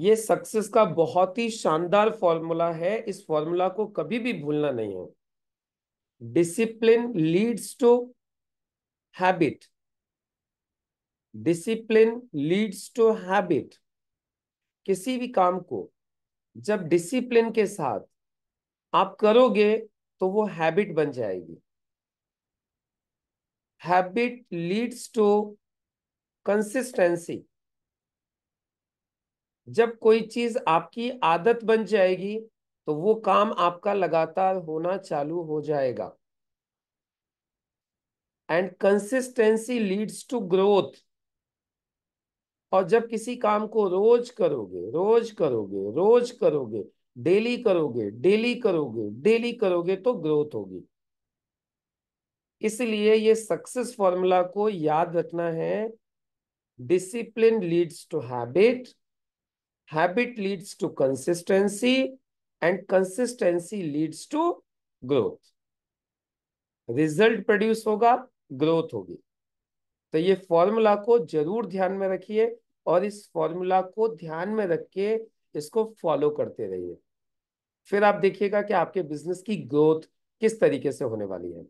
ये सक्सेस का बहुत ही शानदार फॉर्मूला है इस फॉर्मूला को कभी भी भूलना नहीं है discipline leads to habit discipline leads to habit किसी भी काम को जब डिसिप्लिन के साथ आप करोगे तो वो हैबिट बन जाएगी हैबिट लीड्स टू कंसिस्टेंसी जब कोई चीज आपकी आदत बन जाएगी तो वो काम आपका लगातार होना चालू हो जाएगा and consistency leads to growth और जब किसी काम को रोज करोगे रोज करोगे रोज करोगे डेली करोगे डेली करोगे डेली करोगे तो ग्रोथ होगी इसलिए ये सक्सेस फॉर्मूला को याद रखना है discipline leads to habit habit leads to consistency and consistency leads to growth result produce होगा ग्रोथ होगी तो ये फॉर्मूला को जरूर ध्यान में रखिए और इस फॉर्मूला को ध्यान में रख के इसको फॉलो करते रहिए फिर आप देखिएगा कि आपके बिजनेस की ग्रोथ किस तरीके से होने वाली है